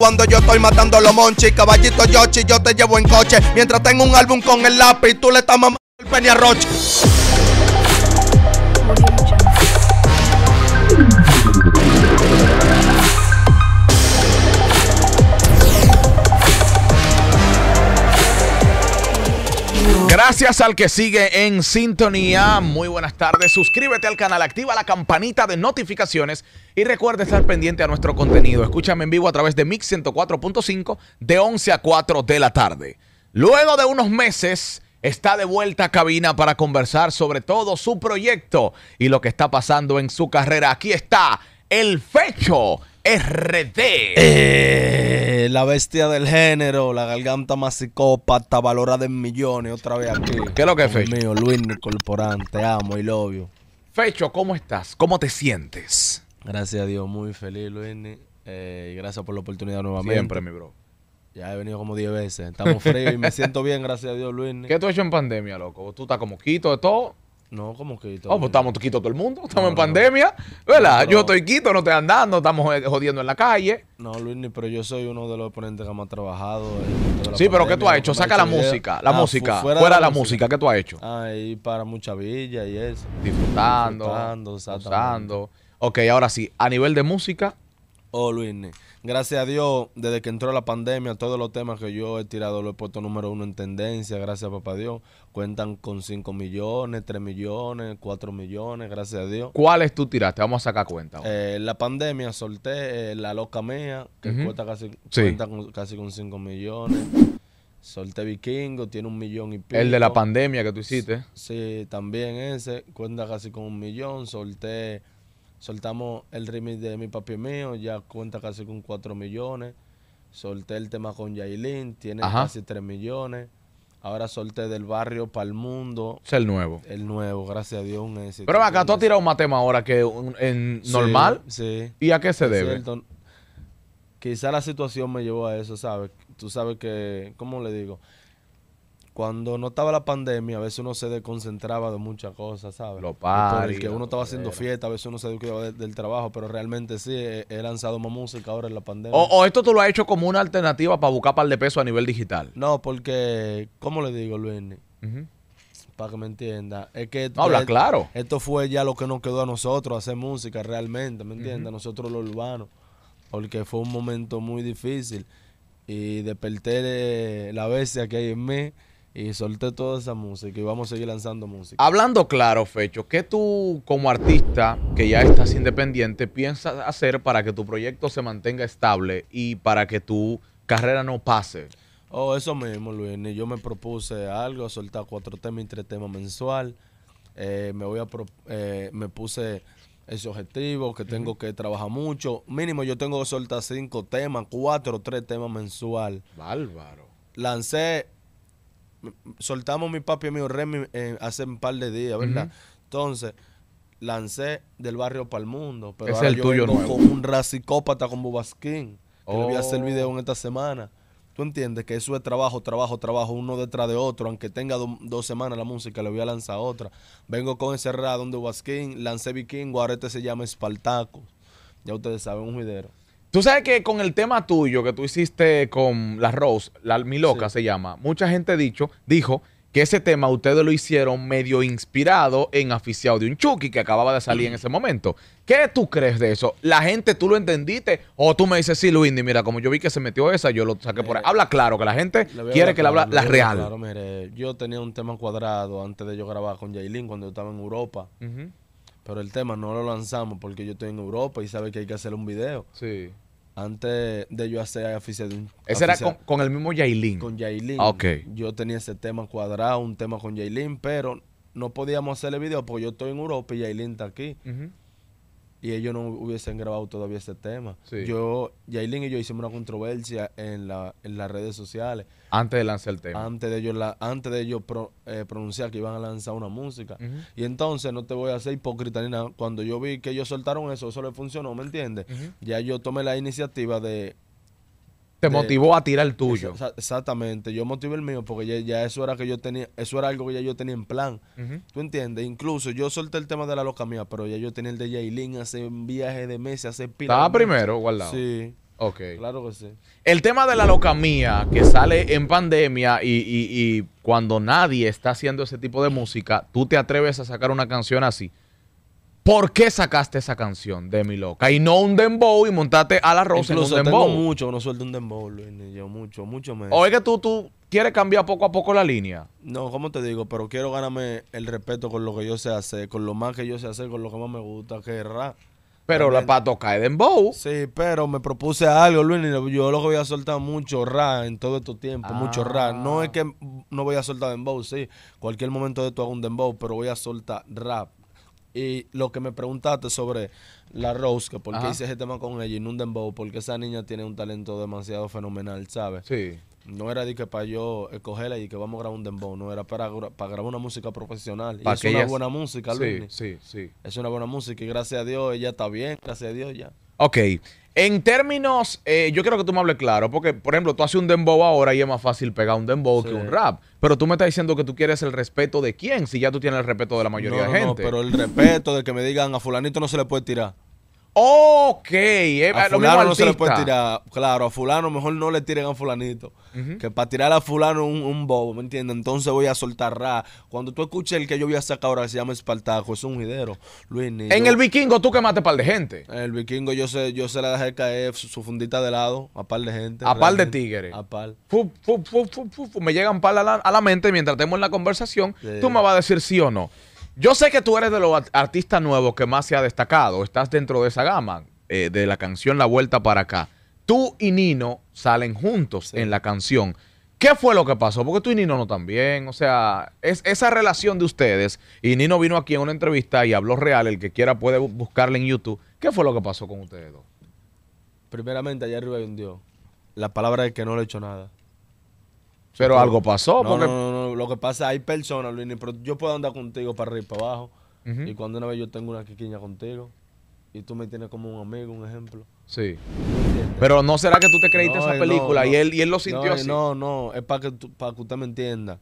Cuando yo estoy matando los monchis, caballito Yoshi, yo te llevo en coche. Mientras tengo un álbum con el lápiz, tú le estás mamando el Roche. Gracias al que sigue en sintonía. Muy buenas tardes. Suscríbete al canal, activa la campanita de notificaciones y recuerda estar pendiente a nuestro contenido. Escúchame en vivo a través de Mix 104.5 de 11 a 4 de la tarde. Luego de unos meses está de vuelta a cabina para conversar sobre todo su proyecto y lo que está pasando en su carrera. Aquí está el fecho RD. Eh, la bestia del género, la garganta masicópata valorada en millones, otra vez aquí. ¿Qué es lo que es Fecho? Mío, Luis corporante, amo y lo Fecho, ¿cómo estás? ¿Cómo te sientes? Gracias a Dios, muy feliz, Luis. Eh, y gracias por la oportunidad nuevamente. Siempre, mi bro. Ya he venido como 10 veces. Estamos fríos y me siento bien, gracias a Dios, Luis. ¿Qué tú has hecho en pandemia, loco? ¿Tú estás como quito de todo? No, como quito. Oh, pues estamos quito todo el mundo, estamos en pandemia, ¿verdad? yo estoy quito, no estoy andando, estamos eh, jodiendo en la calle. No, Luis, pero yo soy uno de los ponentes que más trabajado. sí, pero ¿qué tú has hecho? Saca la música, la ah, música, fuera, de la, música. ¿qué tú has hecho? ahí para mucha villa y eso. Disfrutando, disfrutando, Ok, ahora sí, a nivel de música. Oh, Luis, Gracias a Dios, desde que entró la pandemia, todos los temas que yo he tirado lo he puesto número uno en tendencia, gracias a papá Dios. Cuentan con 5 millones, 3 millones, 4 millones, gracias a Dios. ¿Cuáles tú tiraste? Vamos a sacar cuenta. Eh, la pandemia solté eh, La Loca Mía, que casi, cuenta casi con 5 millones. Solté Vikingo, tiene un millón y pico. El de la pandemia que tú hiciste. Sí, también ese, cuenta casi con un millón. Solté Soltamos el remix de Mi Papi Mío, ya cuenta casi con 4 millones. Solté el tema con Yailin, tiene casi 3 millones. Ahora solté del barrio para el mundo. Es el nuevo. El nuevo, gracias a Dios, Pero acá tú has tirado más tema ahora que en normal. Sí. ¿Y a qué se debe? Quizá la situación me llevó a eso, ¿sabes? Tú sabes que, ¿cómo le digo? cuando no estaba la pandemia, a veces uno se desconcentraba de muchas cosas, ¿sabes? Lo que uno estaba haciendo fiesta, a veces uno se descuidaba del trabajo, pero realmente sí, he, lanzado más música ahora en la pandemia. O, esto tú lo has hecho como una alternativa para buscar par de peso a nivel digital. No, porque, ¿cómo le digo, Luis? Para que me entienda. Es que esto, Habla claro. Esto fue ya lo que nos quedó a nosotros, hacer música realmente, ¿me entiendes? Nosotros los urbanos. Porque fue un momento muy difícil. Y desperté la bestia que hay en mí y solté toda esa música y vamos a seguir lanzando música. Hablando claro, Fecho, ¿qué tú como artista que ya estás independiente piensas hacer para que tu proyecto se mantenga estable y para que tu carrera no pase? Oh, eso mismo, Luis. Yo me propuse algo, soltar cuatro temas y tres temas mensual. Eh, me voy a eh, me puse ese objetivo que tengo que trabajar mucho. Mínimo yo tengo que soltar cinco temas, cuatro, tres temas mensual. Bárbaro. Lancé soltamos mi papi y mi Remy hace un par de días, ¿verdad? Entonces, lancé del barrio para el mundo. Pero es yo vengo con un racicópata como Bubasquín. Que le voy a hacer el oh. video en esta semana. ¿Tú entiendes? Que eso es trabajo, trabajo, trabajo, uno detrás de otro. Aunque tenga dos semanas la música, le voy a lanzar otra. Vengo con radón donde Bubasquín, lancé Vikingo, ahora este se llama Espartaco. Ya ustedes saben, un video. Tú sabes que con el tema tuyo que tú hiciste con la Rose, la Mi Loca se llama, mucha gente dicho, dijo que ese tema ustedes lo hicieron medio inspirado en aficiado de un Chucky que acababa de salir en ese momento. ¿Qué tú crees de eso? ¿La gente tú lo entendiste? ¿O tú me dices, sí, Luindy, mira, como yo vi que se metió esa, yo lo saqué por ahí? Eh, habla claro, que la gente quiere que le habla la real. Claro, mire, yo tenía un tema cuadrado antes de yo grabar con Jaylin cuando yo estaba en Europa. Pero el tema no lo lanzamos porque yo estoy en Europa y sabe que hay que hacer un video. Sí. Antes de yo hacer oficial de Ese era con, el mismo Yailin. Con Yailin. Ah, ok. Yo tenía ese tema cuadrado, un tema con Yailin, pero no podíamos hacer el video porque yo estoy en Europa y Yailin está aquí y ellos no hubiesen grabado todavía ese tema. Sí. Yo, Jailin y yo hicimos una controversia en, la, en las redes sociales. Antes de lanzar el tema. Antes de ellos, la, antes de ellos eh, pronunciar que iban a lanzar una música. Y entonces no te voy a hacer hipócrita ni nada. Cuando yo vi que ellos soltaron eso, eso les funcionó, ¿me entiendes? Ya yo tomé la iniciativa de te motivó a tirar el tuyo. exactamente, yo motivé el mío porque ya, eso era que yo tenía, eso era algo que ya yo tenía en plan. ¿Tú entiendes? Incluso yo solté el tema de la loca mía, pero ya yo tenía el de Jailin hace un viaje de meses, hace pila. Estaba primero guardado. Sí. Ok. Claro que sí. El tema de la loca mía que sale en pandemia y, y, y cuando nadie está haciendo ese tipo de música, tú te atreves a sacar una canción así. ¿Por qué sacaste esa canción de Mi Loca? Y no un dembow y montaste a la rosa un dembow. Tengo mucho, no suelto un dembow, Luis, yo mucho, mucho menos. O es que tú, tú quieres cambiar poco a poco la línea. No, como te digo, pero quiero ganarme el respeto con lo que yo sé hacer, con lo más que yo sé hacer, con lo que más me gusta, que es rap. Pero la la para tocar dembow. Sí, pero me propuse algo, Luis, yo lo que voy a soltar mucho rap en todo este tiempo, mucho ah. rap. No es que no voy a soltar dembow, sí. Cualquier momento de esto hago un dembow, pero voy a soltar rap y lo que me preguntaste sobre la Rose, que por qué hice ese tema con ella y no un dembow, porque esa niña tiene un talento demasiado fenomenal, ¿sabes? Sí. No era de que para yo escogerla y que vamos a grabar un dembow, no era para, para grabar una música profesional. Y es una buena música, Luis. Sí, sí, sí. Es una buena música y gracias a Dios ella está bien, gracias a Dios ya. Ok. En términos, eh, yo quiero que tú me hables claro, porque, por ejemplo, tú haces un dembow ahora y es más fácil pegar un dembow que un rap. Pero tú me estás diciendo que tú quieres el respeto de quién, si ya tú tienes el respeto de la mayoría de gente. No, pero el respeto de que me digan a fulanito no se le puede tirar. Ok, eh, a fulano no se le puede tirar. Claro, a fulano mejor no le tiren a fulanito. Que para tirar a fulano un, un bobo, ¿me entiendes? Entonces voy a soltar ra. Cuando tú escuches el que yo voy a sacar ahora que se llama Espartajo, es un jidero. Luis, en el vikingo tú quemaste par de gente. En el vikingo yo se, yo se la dejé caer su, fundita de lado a par de gente. A par de tigres. A par. me llegan par a la, mente mientras tenemos la conversación. Tú me vas a decir sí o no. Yo sé que tú eres de los artistas nuevos que más se ha destacado. Estás dentro de esa gama eh, de la canción La Vuelta para acá. Tú y Nino salen juntos en la canción. ¿Qué fue lo que pasó? Porque tú y Nino no también. O sea, es esa relación de ustedes. Y Nino vino aquí en una entrevista y habló real. El que quiera puede buscarle en YouTube. ¿Qué fue lo que pasó con ustedes dos? Primeramente, allá arriba hay un Dios. La palabra de que no le he hecho nada. Pero algo pasó. No, no, no, Lo que pasa hay personas, Luis, pero yo puedo andar contigo para arriba y para abajo. Y cuando una vez yo tengo una pequeña contigo y tú me tienes como un amigo, un ejemplo. Sí. Pero no será que tú te creíste esa película y, él, y él lo sintió así. No, no, es para que, tú, para que usted me entienda.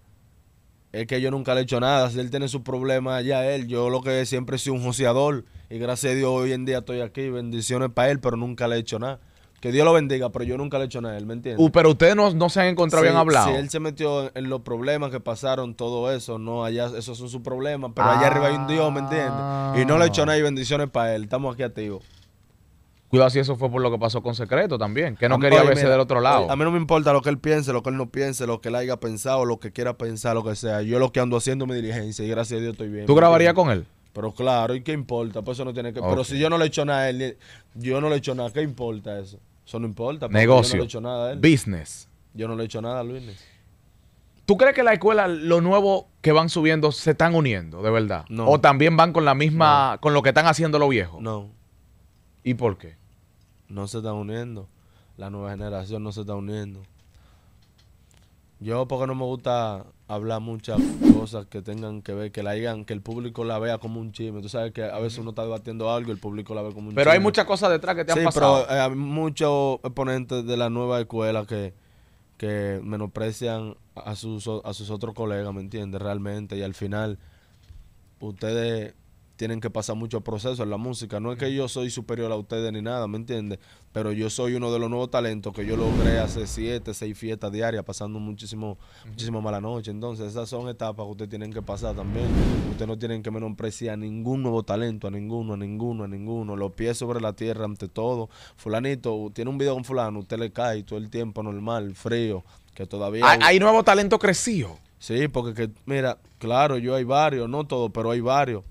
Es que yo nunca le he hecho nada. Si él tiene sus problemas allá, él. Yo lo que siempre he sido un joseador. Y gracias a Dios hoy en día estoy aquí. Bendiciones para él, pero nunca le he hecho nada. Que Dios lo bendiga, pero yo nunca le he hecho nada a él, ¿me entiendes? Uh, pero ustedes no, no se han encontrado bien hablado. Sí, él se metió en los problemas que pasaron, todo eso, no, allá, esos son sus problemas, pero allá arriba hay un Dios, ¿me entiendes? Y no le he hecho nada y bendiciones para él, estamos aquí activos. Cuidado si eso fue por lo que pasó con Secreto también, que no quería verse del otro lado. a mí no me importa lo que él piense, lo que él no piense, lo que él haya pensado, lo que quiera pensar, lo que sea. Yo lo que ando haciendo es mi diligencia y gracias a Dios estoy bien. ¿Tú grabarías con él? Pero claro, ¿y qué importa? Pues eso no tiene que. Pero si yo no le he hecho nada a él, yo no le he hecho nada, ¿qué importa eso? Eso no importa. Negocio. Yo no le he hecho nada a Business. Yo no le he hecho nada a Luis. ¿Tú crees que la escuela, lo nuevo que van subiendo, se están uniendo, de verdad? No. ¿O también van con la misma, con lo que están haciendo los viejos? No. ¿Y por qué? No se están uniendo. La nueva generación no se está uniendo. Yo porque no me gusta Habla muchas cosas que tengan que ver, que la digan, que el público la vea como un chisme. Tú sabes que a veces uno está debatiendo algo y el público la ve como un chisme. Pero hay muchas cosas detrás que te han pasado. pero eh, hay muchos exponentes de la nueva escuela que, que menosprecian a sus, a sus otros colegas, ¿me entiendes? Realmente. Y al final, ustedes tienen que pasar muchos procesos en la música. No es que yo soy superior a ustedes ni nada, ¿me entiendes? Pero yo soy uno de los nuevos talentos que yo logré hace siete, seis fiestas diarias, pasando muchísimo, muchísimo mala noche. Entonces, esas son etapas que ustedes tienen que pasar también. Ustedes no tienen que menospreciar ningún nuevo talento, a ninguno, a ninguno, a ninguno. Los pies sobre la tierra ante todo. Fulanito, tiene un video con fulano, usted le cae todo el tiempo normal, frío, que todavía... Hay, nuevo talento crecido. Sí, porque que, mira, claro, yo hay varios, no todos, pero hay varios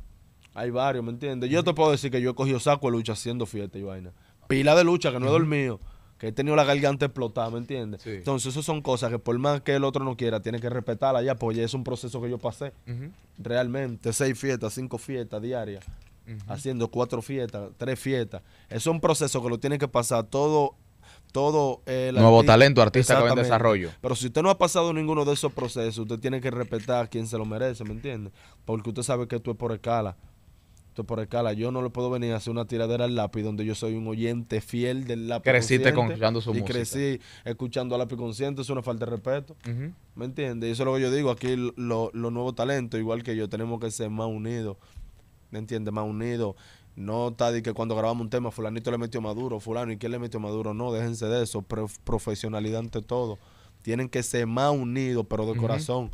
hay varios, ¿me entiendes? Yo te puedo decir que yo he cogido saco de lucha haciendo fiesta y vaina. Pila de lucha que no he dormido, que he tenido la garganta explotada, ¿me entiendes? Entonces, eso son cosas que por más que el otro no quiera, tiene que respetarla ya, porque es un proceso que yo pasé. Realmente, seis fiestas, cinco fiestas diarias, haciendo cuatro fiestas, tres fiestas. Es un proceso que lo tiene que pasar todo todo el nuevo talento artista que en desarrollo. Pero si usted no ha pasado ninguno de esos procesos, usted tiene que respetar a quien se lo merece, ¿me entiende? Porque usted sabe que tú es por escala por escala. Yo no le puedo venir a hacer una tiradera al lápiz donde yo soy un oyente fiel del lápiz. Creciste escuchando su y Y crecí escuchando al lápiz consciente. Es una falta de respeto. ¿Me entiendes? Eso es lo que yo digo. Aquí los lo nuevos talentos, igual que yo, tenemos que ser más unidos. ¿Me entiendes? Más unidos. No está de que cuando grabamos un tema, fulanito le metió maduro, fulano, ¿y quién le metió maduro? No, déjense de eso. profesionalidad ante todo. Tienen que ser más unidos, pero de corazón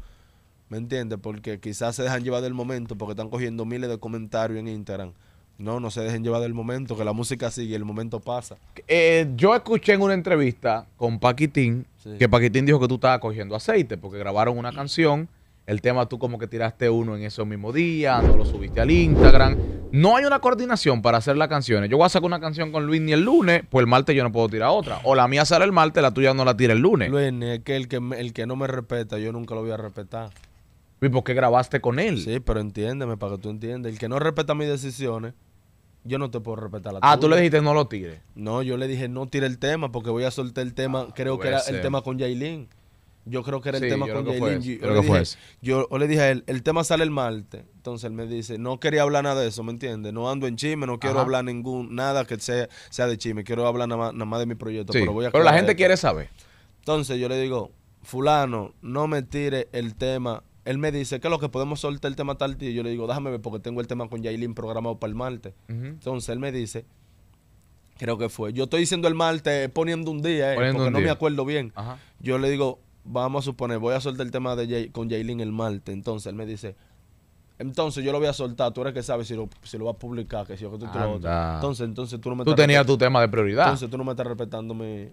¿Me entiendes? Porque quizás se dejan llevar del momento porque están cogiendo miles de comentarios en Instagram. No, no se dejen llevar del momento, que la música sigue, y el momento pasa. Eh, yo escuché en una entrevista con Paquitín que Paquitín dijo que tú estabas cogiendo aceite porque grabaron una canción. El tema tú como que tiraste uno en ese mismo día, no lo subiste al Instagram. No hay una coordinación para hacer las canciones. Yo voy a sacar una canción con Luis ni el lunes, pues el martes yo no puedo tirar otra. O la mía sale el martes, la tuya no la tira el lunes. Luis, es que el que, el que no me respeta, yo nunca lo voy a respetar. ¿Y por qué grabaste con él? Sí, pero entiéndeme, para que tú entiendas. El que no respeta mis decisiones, yo no te puedo respetar Ah, tú le dijiste no lo tires. No, yo le dije no tire el tema porque voy a soltar el tema. Ah, creo que era el tema con Yailin. Yo creo que era el tema con Yailin. Yo, le dije, a él, el tema sale el martes. Entonces él me dice, no quería hablar nada de eso, ¿me entiendes? No ando en chisme, no quiero hablar ningún, nada que sea, sea de chisme. Quiero hablar nada más, nada de mi proyecto. pero, la gente quiere saber. Entonces yo le digo, fulano, no me tire el tema él me dice que lo que podemos soltar el tema tal día. Yo le digo, déjame ver porque tengo el tema con Jailin programado para el martes. Entonces él me dice, creo que fue. Yo estoy diciendo el martes, eh, poniendo un día, eh, porque no me acuerdo bien. Yo le digo, vamos a suponer, voy a soltar el tema de con Yailin el martes. Entonces él me dice, entonces yo lo voy a soltar, tú eres que sabes si lo, si lo vas a publicar, que si yo que tú, tú Entonces, entonces tú no me Tú tenías tu tema de prioridad. Entonces tú no me estás respetando mi...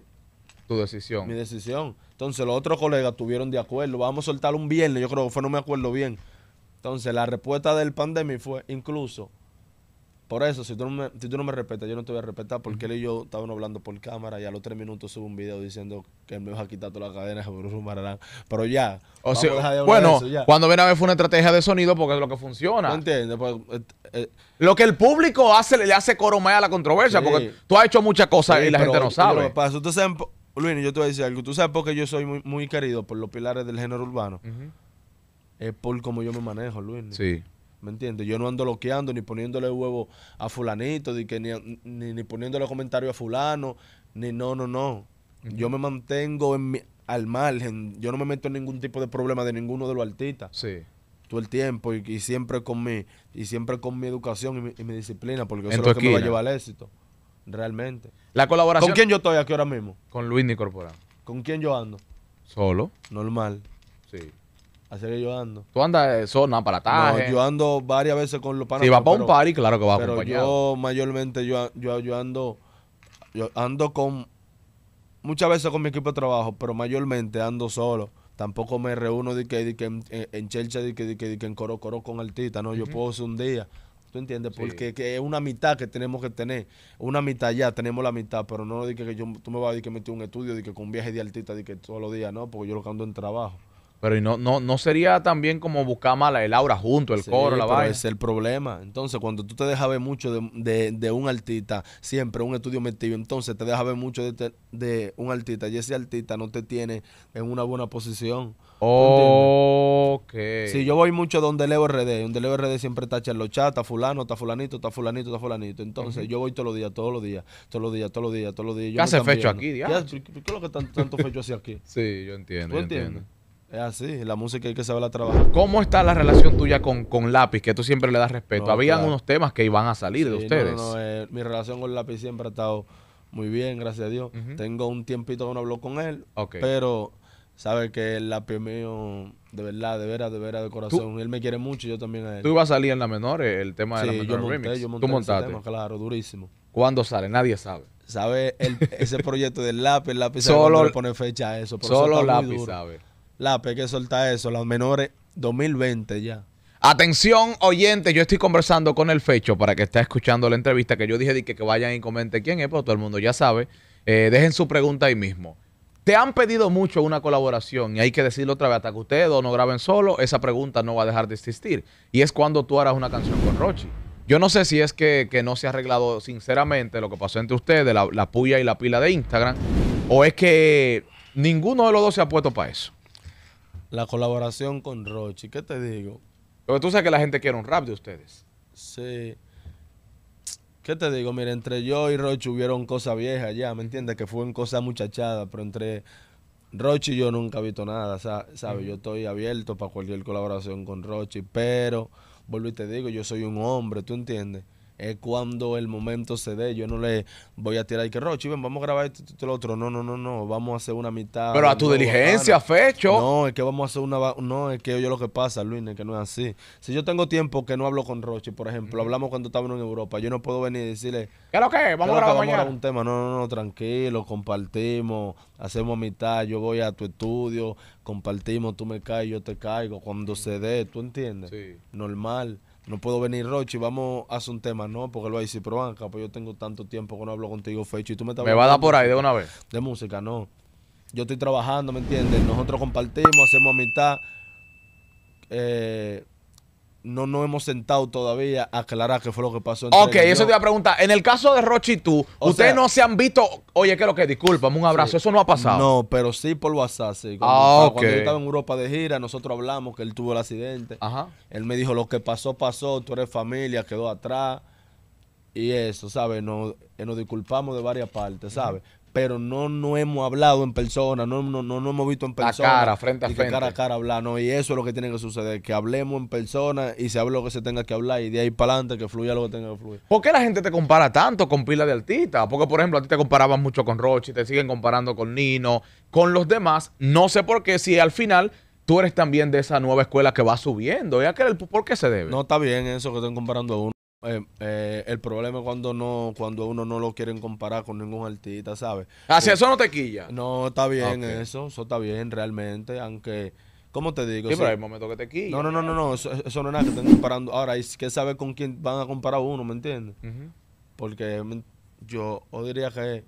Tu decisión. Mi decisión. Entonces los otros colegas estuvieron de acuerdo. Vamos a soltar un viernes, yo creo que fue, no me acuerdo bien. Entonces la respuesta del pandemia fue incluso, por eso, si tú no me, si tú no me respetas, yo no te voy a respetar porque él y yo estábamos hablando por cámara y a los tres minutos subo un video diciendo que me va a quitar todas las cadenas Pero ya. bueno, cuando viene a ver fue una estrategia de sonido porque es lo que funciona. entiendes? Pues, eh, eh, lo que el público hace le hace coro a la controversia porque tú has hecho muchas cosas y la gente no sabe. Luis, yo te voy a decir algo. Tú sabes por qué yo soy muy, querido por los pilares del género urbano. Es por cómo yo me manejo, Luis. Sí. ¿Me entiendes? Yo no ando loqueando ni poniéndole huevo a fulanito, ni, ni, poniéndole comentarios a fulano, ni no, no, no. Yo me mantengo al margen. Yo no me meto en ningún tipo de problema de ninguno de los artistas. Sí. Todo el tiempo y, siempre con mi, y siempre con mi educación y mi, disciplina, porque eso es lo que me va a llevar al éxito. Realmente. La colaboración. ¿Con quién yo estoy aquí ahora mismo? Con Luis Ni ¿Con quién yo ando? Solo. Normal. Sí. Así que yo ando. Tú andas zona eh, para atrás No, yo ando varias veces con los panas. Si va para un party, claro que va pero Yo mayormente yo, yo, yo ando yo ando con muchas veces con mi equipo de trabajo, pero mayormente ando solo. Tampoco me reúno de que, en, en, que, en coro coro con artistas, no, yo puedo ser un día ¿Tú entiendes? Porque que es una mitad que tenemos que tener. Una mitad ya, tenemos la mitad, pero no dije que yo, tú me vas a decir que metí un estudio, de que con viaje de artista, de que todos los días, no, porque yo lo que ando en trabajo. Pero no, no, no sería también como buscar mala el aura junto, el coro, la vaina. Ese es el problema. Entonces, cuando tú te dejas ver mucho de, un artista, siempre un estudio metido, entonces te dejas ver mucho de, de, un artista y ese artista no te tiene en una buena posición. Ok. Sí, yo voy mucho donde leo RD. Donde leo RD siempre está los está fulano, está fulanito, está fulanito, está fulanito. Entonces, yo voy todos los días, todos los días, todos los días, todos los días, todos los días. ¿Qué hace fecho aquí, ¿Qué, es lo que tanto, fecho hace aquí? sí, yo entiendo. Entiendo. Es así, la música hay que saberla trabajar. ¿Cómo está la relación tuya con, con Lápiz? Que tú siempre le das respeto. Habían unos temas que iban a salir de ustedes. Eh, mi relación con Lápiz siempre ha estado muy bien, gracias a Dios. Tengo un tiempito que no hablo con él, pero sabe que el Lápiz mío, de verdad, de veras, de veras, de corazón. Él me quiere mucho y yo también a él. Tú ibas a salir en la menor, eh, el tema de la menor yo monté, Yo monté tú montaste. claro, durísimo. ¿Cuándo sale? Nadie sabe. ¿Sabe ese proyecto del lápiz? lápiz solo le pone fecha a eso. solo lápiz sabe. La que solta eso. Los menores 2020 ya. Atención, oyente, yo estoy conversando con el Fecho para que esté escuchando la entrevista que yo dije de que, vayan y comenten quién es, pero todo el mundo ya sabe. Eh, dejen su pregunta ahí mismo. Te han pedido mucho una colaboración y hay que decirlo otra vez, hasta que ustedes dos no graben solo, esa pregunta no va a dejar de existir. Y es cuando tú harás una canción con Rochi. Yo no sé si es que, no se ha arreglado sinceramente lo que pasó entre ustedes, la, la puya y la pila de Instagram, o es que ninguno de los dos se ha puesto para eso la colaboración con Rochi. ¿Qué te digo? Pero tú sabes que la gente quiere un rap de ustedes. Sí. ¿Qué te digo? Mira, entre yo y Rochi hubieron cosas viejas ya, ¿me entiendes? Que fueron cosas muchachadas, pero entre Rochi y yo nunca he visto nada, ¿sabes? Yo estoy abierto para cualquier colaboración con Rochi, pero, vuelvo y te digo, yo soy un hombre, ¿tú entiendes? es cuando el momento se dé. Yo no le voy a tirar y que Rochi, ven, vamos a grabar esto, esto, lo otro. No, no, no, no. Vamos a hacer una mitad. Pero a tu diligencia, fecho. No, es que vamos a hacer una. No, es que yo lo que pasa, Luis, es que no es así. Si yo tengo tiempo que no hablo con Rochi, por ejemplo, hablamos cuando estábamos en Europa, yo no puedo venir y decirle. ¿Qué es lo que Vamos a grabar mañana. un tema. No, no, no, tranquilo, compartimos, hacemos mitad. Yo voy a tu estudio, compartimos, tú me caes, yo te caigo. Cuando se dé, ¿tú entiendes? Sí. Normal no puedo venir, Rochi, vamos a hacer un tema, ¿no? Porque lo hay a pero pues yo tengo tanto tiempo que no hablo contigo, Fecho, y tú me estás... Me va a dar por ahí de una vez. De música, no. Yo estoy trabajando, ¿me entiendes? Nosotros compartimos, hacemos mitad. Eh, no nos hemos sentado todavía a aclarar qué fue lo que pasó. ok, eso te iba a preguntar. En el caso de Rochi tú, ustedes no se han visto. Oye, ¿qué lo que? Discúlpame, un abrazo. eso no ha pasado. No, pero sí por WhatsApp, sí. Cuando, ah, yo estaba en Europa de gira, nosotros hablamos que él tuvo el accidente. Ajá. Él me dijo: Lo que pasó, pasó. Tú eres familia, quedó atrás. Y eso, ¿sabes? Nos, eh, nos disculpamos de varias partes, ¿sabes? pero no, no hemos hablado en persona, no, no, no, hemos visto en persona. A cara, frente a y frente. cara a cara hablar, no. Y eso es lo que tiene que suceder, que hablemos en persona y se hable lo que se tenga que hablar y de ahí para adelante que fluya lo que tenga que fluir. ¿Por qué la gente te compara tanto con pila de artistas? Porque, por ejemplo, a ti te comparaban mucho con Rochi, te siguen comparando con Nino, con los demás. No sé por qué, si al final tú eres también de esa nueva escuela que va subiendo. ¿Y que ¿Por qué se debe? No, está bien eso que estén comparando a uno. Eh, eh, el problema es cuando no cuando uno no lo quieren comparar con ningún artista, ¿sabes? Hacia ah, eh, eso no te quilla. No, está bien eso, eso está bien realmente, aunque ¿Cómo te digo? Sí, pero hay momentos que te quilla. No, no, no, no, no eso, eso, no es nada que estén comparando. Ahora, que saber con quién van a comparar uno, me entiendes? Porque yo diría que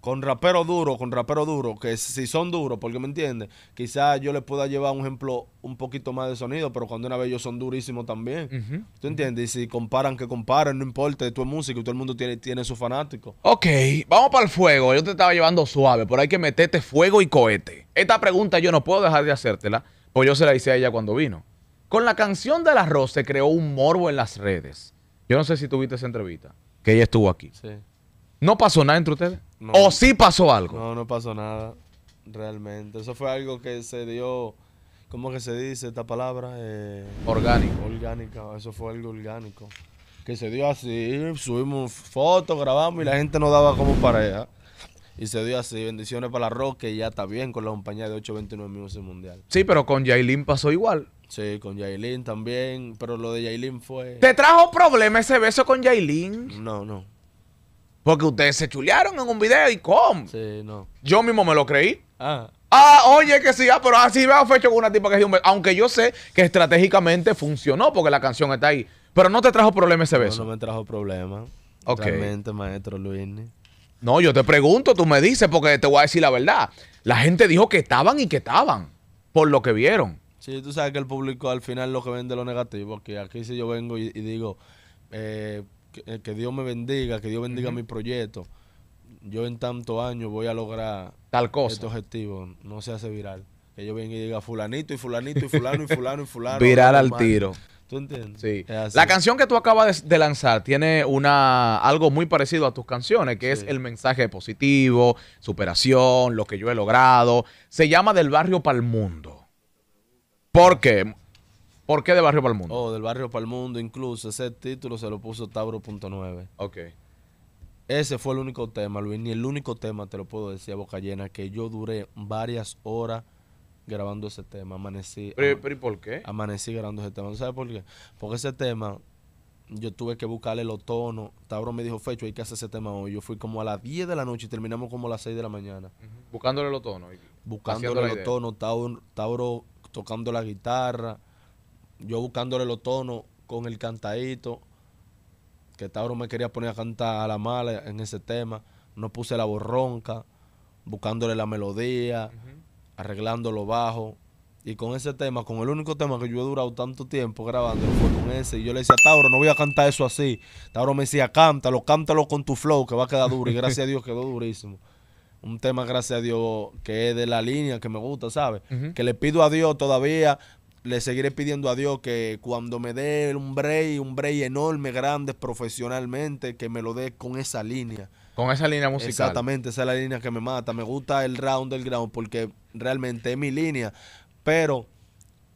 con rapero duro, con rapero duro, que si son duros, porque me entiendes, quizás yo les pueda llevar un ejemplo un poquito más de sonido, pero cuando una vez ellos son durísimos también. ¿Tú entiendes? Y si comparan, que comparen, no importa, tu música y todo el mundo tiene, tiene su fanático. Ok, vamos para el fuego. Yo te estaba llevando suave, pero hay que meterte fuego y cohete. Esta pregunta yo no puedo dejar de hacértela, Porque yo se la hice a ella cuando vino. Con la canción del arroz se creó un morbo en las redes. Yo no sé si tuviste esa entrevista, que ella estuvo aquí. Sí. ¿No pasó nada entre ustedes? ¿O sí pasó algo? No, no pasó nada, realmente. Eso fue algo que se dio, ¿cómo que se dice esta palabra? Orgánico. Eh, orgánico. Orgánica, eso fue algo orgánico. Que se dio así, subimos fotos, grabamos y la gente nos daba como pareja. Y se dio así, bendiciones para la Roque y ya está bien con la compañía de 829 Music Mundial. Sí, pero con Jailin pasó igual. Sí, con Jailin también, pero lo de Jailin fue... ¿Te trajo problema ese beso con Jailin? No, no. Porque ustedes se chulearon en un video y cómo. Sí, no. Yo mismo me lo creí. Ah. Ah, oye, que sí, ah, pero así veo fecho con una tipa que es un Aunque yo sé que estratégicamente funcionó porque la canción está ahí. Pero no te trajo problema ese beso. No, me trajo problema. Ok. Realmente, maestro Luis. No, yo te pregunto, tú me dices, porque te voy a decir la verdad. La gente dijo que estaban y que estaban, por lo que vieron. Sí, tú sabes que el público al final lo que vende lo negativo. Que aquí si yo vengo y, digo, eh, eh, que, Dios me bendiga, que Dios bendiga mi proyecto. Yo en tantos años voy a lograr tal cosa. Este objetivo, no se hace viral. Que yo venga y diga fulanito y fulanito y fulano y fulano y fulano. viral al tiro. ¿Tú entiendes? Sí. La canción que tú acabas de lanzar tiene una algo muy parecido a tus canciones, que es el mensaje positivo, superación, lo que yo he logrado. Se llama Del barrio para el mundo. Porque ¿Por qué de Barrio para el Mundo? Oh, del Barrio para el Mundo, incluso ese título se lo puso Tauro.9. Ok. Ese fue el único tema, Luis, ni el único tema, te lo puedo decir a boca llena, que yo duré varias horas grabando ese tema. Amanecí. ¿Pero, y por qué? Amanecí grabando ese tema. sabes por qué? Porque ese tema, yo tuve que buscarle el tonos. Tauro me dijo, Fecho, hay que hacer ese tema hoy. Yo fui como a las 10 de la noche y terminamos como a las 6 de la mañana. Buscándole los tonos. Buscándole los tonos, Tauro tocando la guitarra yo buscándole los tonos con el cantadito, que Tauro me quería poner a cantar a la mala en ese tema, no puse la borronca, buscándole la melodía, arreglando los bajo. Y con ese tema, con el único tema que yo he durado tanto tiempo grabando, fue con ese. Y yo le decía, Tauro, no voy a cantar eso así. Tauro me decía, cántalo, cántalo con tu flow, que va a quedar duro. Y gracias a Dios quedó durísimo. Un tema, gracias a Dios, que es de la línea que me gusta, ¿sabes? Que le pido a Dios todavía le seguiré pidiendo a Dios que cuando me dé un break, un break enorme, grande profesionalmente, que me lo dé con esa línea. Con esa línea musical. Exactamente, esa es la línea que me mata. Me gusta el round del ground porque realmente es mi línea, pero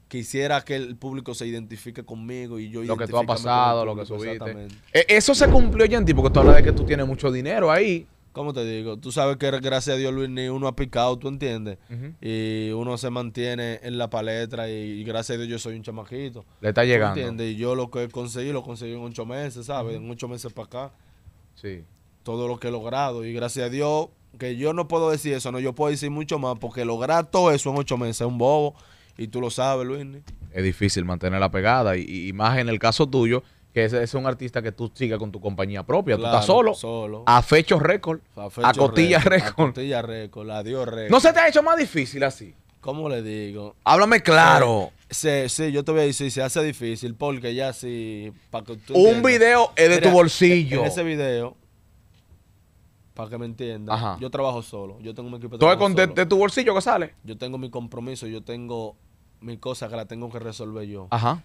quisiera que el público se identifique conmigo y yo lo que tú has pasado, lo que subiste. E-, eso se cumplió, Yanti, porque tú hablas de que tú tienes mucho dinero ahí. ¿Cómo te digo? Tú sabes que gracias a Dios, Luis, ni uno ha picado, ¿tú entiendes? Y uno se mantiene en la palestra y, gracias a Dios yo soy un chamaquito. Le está llegando. ¿Tú entiendes? Y yo lo que conseguí, lo conseguí en ocho meses, ¿sabes? En ocho meses para acá. Sí. Todo lo que he logrado. Y gracias a Dios, que yo no puedo decir eso, no, yo puedo decir mucho más, porque lograr todo eso en ocho meses es un bobo. Y tú lo sabes, Luis. Es difícil mantener la pegada. y más en el caso tuyo, que es, es, un artista que tú sigas con tu compañía propia. tú estás solo. solo. A Fecho récord A, Cotilla récord A Cotilla récord ¿No se te ha hecho más difícil así? ¿Cómo le digo? Háblame claro. Sí, sí, yo te voy a decir, se hace difícil porque ya sí. un video es de tu bolsillo. ese video, para que me entiendan, yo trabajo solo. Yo tengo mi equipo de ¿Todo con de, de tu bolsillo que sale? Yo tengo mi compromiso, yo tengo mi cosa que la tengo que resolver yo. Ajá.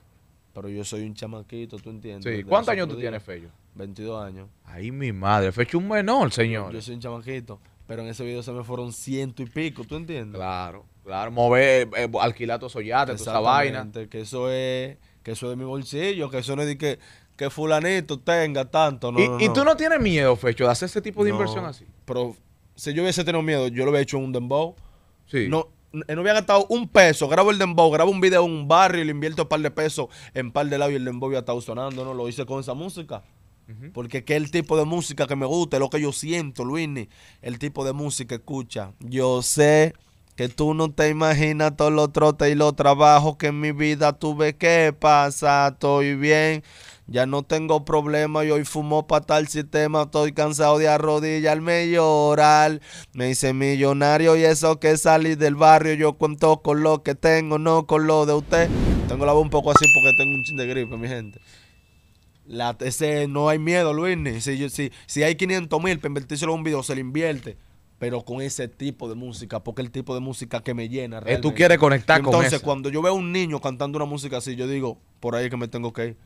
Pero yo soy un chamaquito, ¿tú entiendes? Sí. ¿Cuántos años tú tienes, Fecho? 22 años. Ay, mi madre. Fecho un menor, señor. Yo, soy un chamaquito. Pero en ese video se me fueron ciento y pico, ¿tú entiendes? Claro, claro. Mover, alquilato eh, eh, alquilar tu esa vaina. Que eso es, que eso de mi bolsillo, que eso no es de que, que fulanito tenga tanto. No, ¿Y, no. ¿Y tú no tienes miedo, Fecho, de hacer ese tipo de inversión así? Pero si yo hubiese tenido miedo, yo lo hubiera hecho en un dembow. Sí. No, eh, no había gastado un peso, grabo el dembow, grabo un video en un barrio y le invierto un par de pesos en par de labios y el dembow ya estado sonando, ¿no? Lo hice con esa música. Porque que el tipo de música que me gusta, es lo que yo siento, Luini, el tipo de música, que escucha, yo sé que tú no te imaginas todos los trotes y los trabajos que en mi vida tuve que pasa? estoy bien. Ya no tengo problema y hoy fumo para tal sistema. Estoy cansado de arrodillarme y llorar. Me hice millonario y eso que salí del barrio. Yo cuento con lo que tengo, no con lo de usted. Tengo la voz un poco así porque tengo un chin de gripe, mi gente. ese, no hay miedo, Luis. Si, si, si hay 500 mil para invertírselo en un video, se le invierte pero con ese tipo de música, porque el tipo de música que me llena. Eh, realmente. Tú quieres conectar con Entonces, cuando yo veo a un niño cantando una música así, yo digo, por ahí que me tengo que ir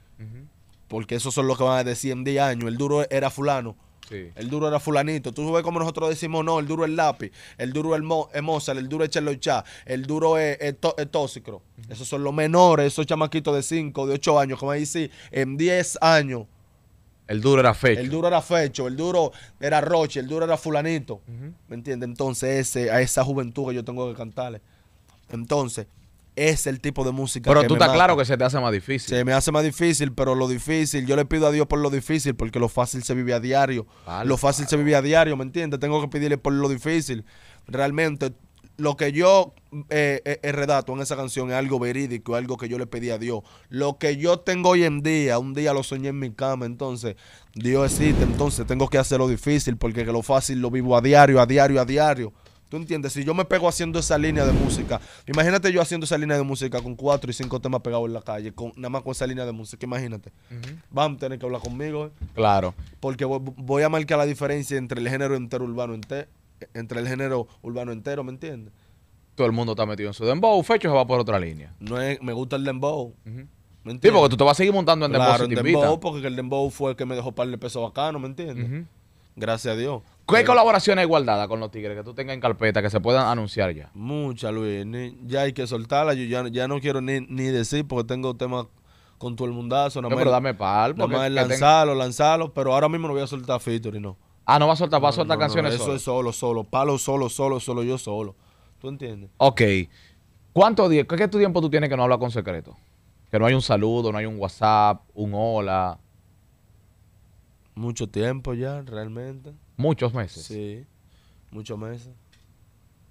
porque esos son los que van a decir en 10 años, el duro era fulano. El duro era fulanito. Tú ves como nosotros decimos, no, el duro es lápiz, el duro es, mo el duro es Chelochá, el duro es, es, tóxico. Esos son los menores, esos chamaquitos de 5, de 8 años, como dice en 10 años. El duro era fecho. El duro era fecho, el duro era roche, el duro era fulanito. ¿Me entiendes? Entonces a esa juventud que yo tengo que cantarle. Entonces, es el tipo de música. Pero tú estás claro que se te hace más difícil. Se me hace más difícil, pero lo difícil, yo le pido a Dios por lo difícil, porque lo fácil se vive a diario. lo fácil se vive a diario, ¿me entiendes? Tengo que pedirle por lo difícil. Realmente, lo que yo eh, eh, eh, redato en esa canción es algo verídico, algo que yo le pedí a Dios. Lo que yo tengo hoy en día, un día lo soñé en mi cama, entonces Dios existe, entonces tengo que hacer lo difícil, porque lo fácil lo vivo a diario, a diario, a diario. ¿Tú entiendes? Si yo me pego haciendo esa línea de música, imagínate yo haciendo esa línea de música con cuatro y cinco temas pegados en la calle, con, nada más con esa línea de música, imagínate. Vamos a tener que hablar conmigo. ¿eh? claro. Porque voy, a marcar la diferencia entre el género entero urbano entero, entre el género urbano entero, ¿me entiendes? Todo el mundo está metido en su dembow, Fecho se va por otra línea. No me gusta el dembow. ¿Me entiendes? Sí, porque tú te vas a seguir montando en dembow. porque el dembow fue el que me dejó par peso bacano, ¿me entiendes? Gracias a Dios. ¿Qué colaboraciones guardadas con los Tigres que tú tengas en carpeta que se puedan anunciar ya? Mucha, Luis. ya hay que soltarla. Yo ya, no quiero ni, ni decir porque tengo temas con todo el mundazo. no, pero dame pal. Vamos más lanzarlo, lanzarlo. Pero ahora mismo no voy a soltar featuring, no. Ah, no va a soltar, va a soltar Eso es solo, solo. Palo solo, solo, solo, yo solo. ¿Tú entiendes? Ok. ¿Cuánto tiempo, qué, qué tiempo tú tienes que no hablas con secreto? Que no hay un saludo, no hay un WhatsApp, un hola. Mucho tiempo ya, realmente. Muchos meses. Sí, muchos meses.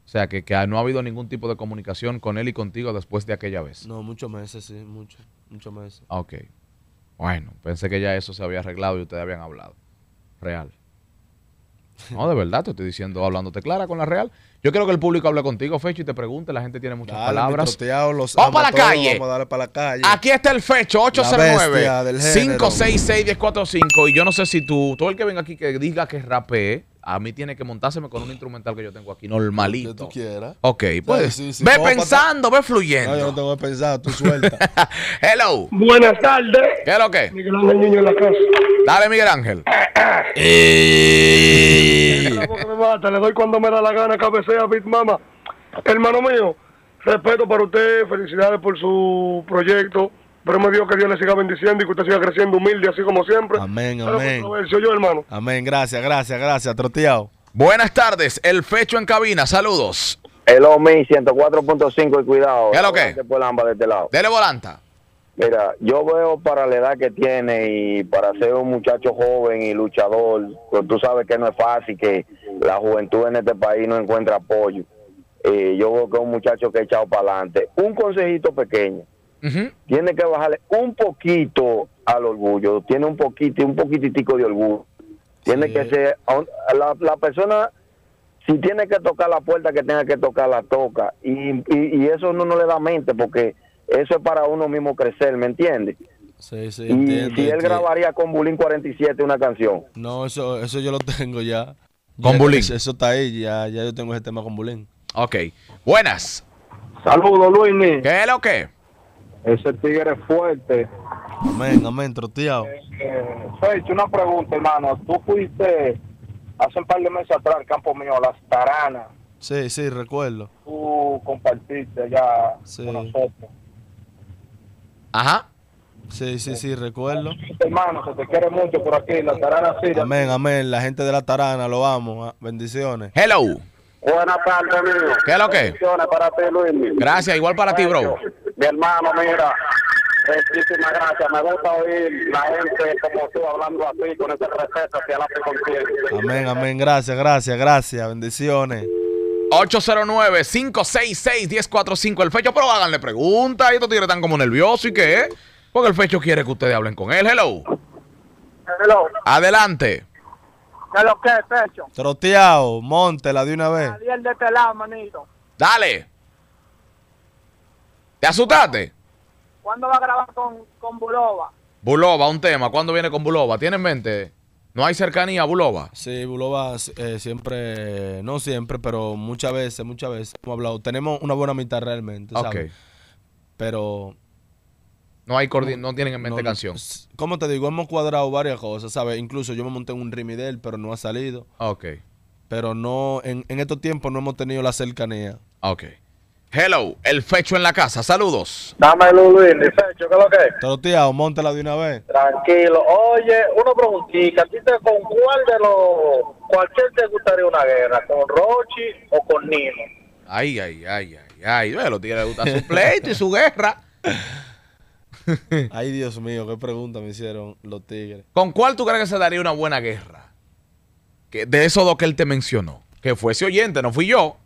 O sea, que, que, no ha habido ningún tipo de comunicación con él y contigo después de aquella vez. No, muchos meses, sí, muchos, muchos meses. Ok. Bueno, pensé que ya eso se había arreglado y ustedes habían hablado. Real. No, de verdad, te estoy diciendo, hablándote clara con la real. Yo quiero que el público hable contigo, Fecho, y te pregunte. La gente tiene muchas palabras. vamos para la calle. Aquí está el Fecho, 809-566-1045. Y yo no sé si tú, todo el que venga aquí que diga que rape, a mí tiene que montárseme con un instrumental que yo tengo aquí, normalito. Que tú quieras. Ok, pues. Ve pensando, ve fluyendo. No, yo no tengo que pensar, tú suelta. Hello. Buenas tardes. ¿Qué es lo que? Miguel Ángel Niño en la casa. Dale, Miguel Ángel. le doy cuando me da la gana, cabeza sea Big Mama. Hermano mío, respeto para usted, felicidades por su proyecto. Pero me dio que Dios le siga bendiciendo y que usted siga creciendo humilde, así como siempre. Amén, amén. Amén, gracias, gracias, gracias, troteado. Buenas tardes, el fecho en cabina, saludos. El OMI 104.5 y cuidado. ¿Qué es lo que? De este lado. Dele volanta. Mira, yo veo para la edad que tiene y para ser un muchacho joven y luchador, pues tú sabes que no es fácil, que la juventud en este país no encuentra apoyo. Eh, yo veo que un muchacho que ha echado para adelante, un consejito pequeño, tiene que bajarle un poquito al orgullo, tiene un poquito, un poquititico de orgullo. Tiene que ser, la, la persona si tiene que tocar la puerta que tenga que tocar, la toca. Y, y, eso uno no le da mente porque eso es para uno mismo crecer, ¿me entiende Sí, sí, y si él grabaría con Bulín 47 una canción. No, eso, eso yo lo tengo ya. Con Bulín. Eso, está ahí, ya, ya yo tengo ese tema con Bulín. Ok. Buenas. Saludos, Luis. ¿Qué es lo que? Ese tigre es fuerte. Amén, amén, troteado. Soy eh, eh, una pregunta, hermano. Tú fuiste hace un par de meses atrás al campo mío, a Las Taranas. Sí, sí, recuerdo. Tú compartiste allá con nosotros. Ajá. Sí, sí, sí, recuerdo. Hermano, se te quiere mucho por aquí, en la Tarana sí. Amén, amén. La gente de la Tarana, lo amo. Ah, bendiciones. Hello. Buenas tardes, amigo. ¿Qué lo que? Bendiciones para ti, Luis. Gracias, igual para ti, bro. Mi hermano, mira, muchísimas gracias. Me gusta oír la gente como tú hablando así, con ese respeto hacia la conciencia. Amén, amén. Gracias, gracias, gracias. Bendiciones. 809-566-1045. El fecho, pero háganle preguntas. Y estos tigres están como nerviosos y qué porque el fecho quiere que ustedes hablen con él. Hello. Hello. Adelante. ¿Qué es lo que fecho? Troteado, montela de una vez. de este lado, manito. Dale. ¿Te asustaste? ¿Cuándo va a grabar con, con Bulova? Bulova, un tema. ¿Cuándo viene con Bulova? ¿Tiene en mente? ¿No hay cercanía a Bulova? Sí, Bulova eh, siempre, no siempre, pero muchas veces, muchas veces hemos hablado. Tenemos una buena mitad realmente, Ok. Pero no hay no tienen en mente canción. Como te digo, hemos cuadrado varias cosas, ¿sabes? Incluso yo me monté un rimi pero no ha salido. Ah, ok. Pero no, en, estos tiempos no hemos tenido la cercanía. Ah, ok. Hello, el fecho en la casa, saludos. el Luis, el fecho, ¿qué es lo que es? Troteado, montela de una vez. Tranquilo. Oye, uno preguntita, con cuál de los, cualquier te gustaría una guerra? ¿Con Rochi o con Nino? Ay, ay, ay, ay, ay. Bueno, tiene le gusta su pleito y su guerra. Ay, Dios mío, qué pregunta me hicieron los tigres. ¿Con cuál tú crees que se daría una buena guerra? Que de esos dos que él te mencionó. Que fuese oyente, no fui yo.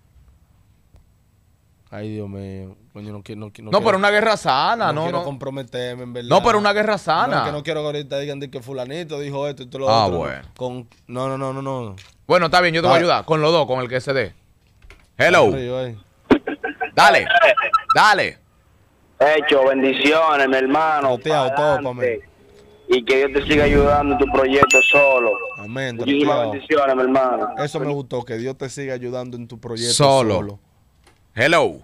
Ay, Dios mío. no, pero una guerra sana, ¿no? No quiero comprometerme, en verdad. No, pero una guerra sana. No, que no quiero que ahorita digan que fulanito dijo esto y todo lo ah, otro. Ah, bueno. no, no, no, no, no. Bueno, está bien, yo te voy a ah. ayudar. Con los dos, con el que se dé. Hello. Dale, dale. Fecho, bendiciones, mi hermano. y que Dios te siga ayudando en tu proyecto solo. Amén. Muchísimas bendiciones, mi hermano. Eso me gustó, que Dios te siga ayudando en tu proyecto solo. Hello.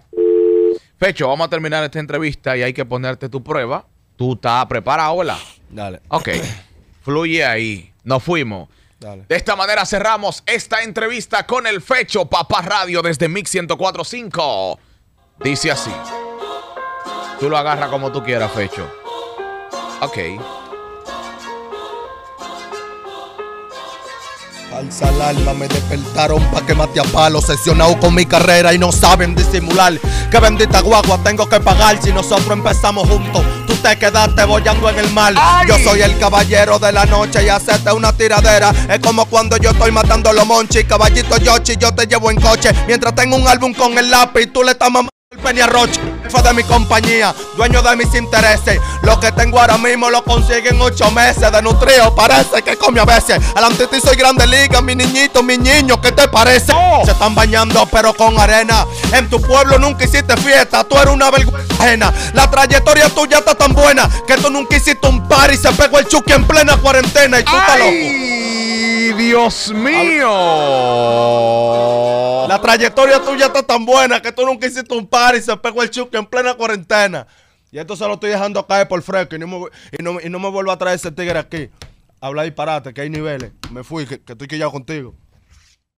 Fecho, vamos a terminar esta entrevista y hay que ponerte tu prueba. Tú estás preparado, hola. Dale. Ok. Fluye ahí. Nos fuimos. Dale. De esta manera cerramos esta entrevista con el Fecho Papá Radio desde Mix 1045. Dice así. Tú lo agarras como tú quieras, Fecho. Ok. Falsa alarma, alma, me despertaron pa' que mate a palo. Sesionado con mi carrera y no saben disimular. Qué bendita guagua tengo que pagar si nosotros empezamos juntos. Tú te quedaste bollando en el mal. Yo soy el caballero de la noche y hacerte una tiradera. Es como cuando yo estoy matando a los monchis. Caballito Yoshi, yo te llevo en coche. Mientras tengo un álbum con el lápiz, tú le estás mamando el roche de mi compañía, dueño de mis intereses. Lo que tengo ahora mismo lo consigue en ocho meses. De nutrido parece que come a veces. adelante ti soy grande liga, mi niñito, mi niño, ¿qué te parece? Se están bañando pero con arena. En tu pueblo nunca hiciste fiesta, tú eres una vergüenza ajena. La trayectoria tuya está tan buena que tú nunca hiciste un par y se pegó el chuque en plena cuarentena y tú y Dios mío! La trayectoria tuya está tan buena que tú nunca hiciste un par y se pegó el chuque en plena cuarentena. Y esto se lo estoy dejando caer eh, por fresco y no me, vuelvo a traer ese tigre aquí. Habla disparate, que hay niveles. Me fui, que, que estoy quillado contigo.